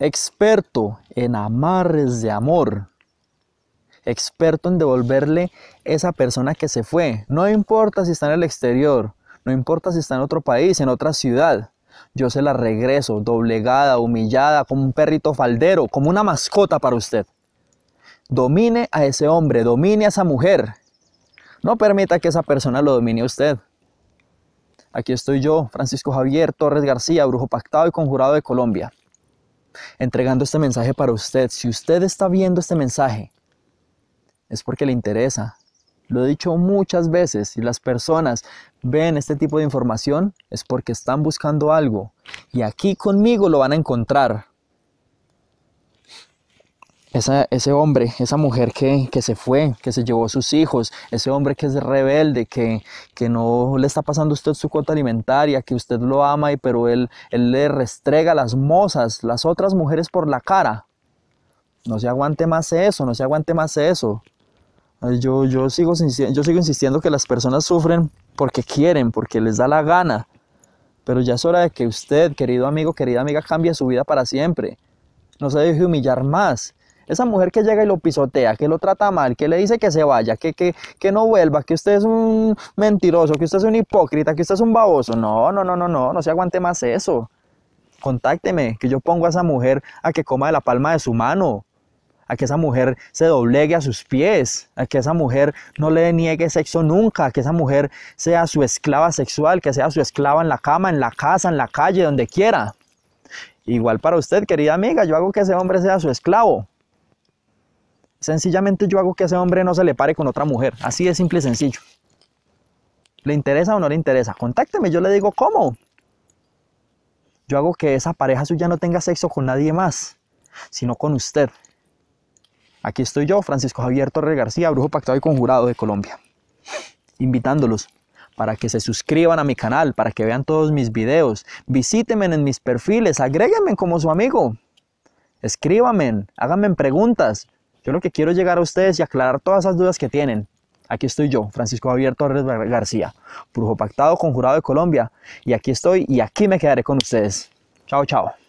experto en amarres de amor, experto en devolverle esa persona que se fue. No importa si está en el exterior, no importa si está en otro país, en otra ciudad. Yo se la regreso doblegada, humillada, como un perrito faldero, como una mascota para usted. Domine a ese hombre, domine a esa mujer. No permita que esa persona lo domine a usted. Aquí estoy yo, Francisco Javier Torres García, brujo pactado y conjurado de Colombia entregando este mensaje para usted. Si usted está viendo este mensaje, es porque le interesa. Lo he dicho muchas veces, si las personas ven este tipo de información es porque están buscando algo y aquí conmigo lo van a encontrar ese hombre, esa mujer que, se fue, que se llevó a sus hijos, ese hombre que es rebelde, que, no le está pasando usted su cuota alimentaria, que usted lo ama, y, pero él, él le restrega las mozas, las otras mujeres por la cara. No se aguante más eso, no se aguante más eso. Yo, yo, sigo, yo sigo insistiendo que las personas sufren porque quieren, porque les da la gana. Pero ya es hora de que usted, querido amigo, querida amiga, cambie su vida para siempre. No se deje humillar más esa mujer que llega y lo pisotea, que lo trata mal, que le dice que se vaya, que, que, no vuelva, que usted es un mentiroso, que usted es un hipócrita, que usted es un baboso. No, no, no, no, no, no se aguante más eso. Contácteme, que yo pongo a esa mujer a que coma de la palma de su mano, a que esa mujer se doblegue a sus pies, a que esa mujer no le niegue sexo nunca, a que esa mujer sea su esclava sexual, que sea su esclava en la cama, en la casa, en la calle, donde quiera. Igual para usted, querida amiga, yo hago que ese hombre sea su esclavo. Sencillamente yo hago que ese hombre no se le pare con otra mujer. Así de simple y sencillo. ¿Le interesa o no le interesa? Contácteme, yo le digo cómo. Yo hago que esa pareja suya no tenga sexo con nadie más, sino con usted. Aquí estoy yo, Francisco Javier Torres García, brujo pactado y conjurado de Colombia, invitándolos para que se suscriban a mi canal, para que vean todos mis videos, visítenme en mis perfiles, agréguenme como su amigo, escríbanme, háganme preguntas, yo lo que quiero es llegar a ustedes y aclarar todas esas dudas que tienen. Aquí estoy yo, Francisco Javier Torres García, brujo pactado jurado de Colombia. Y aquí estoy y aquí me quedaré con ustedes. Chao, chao.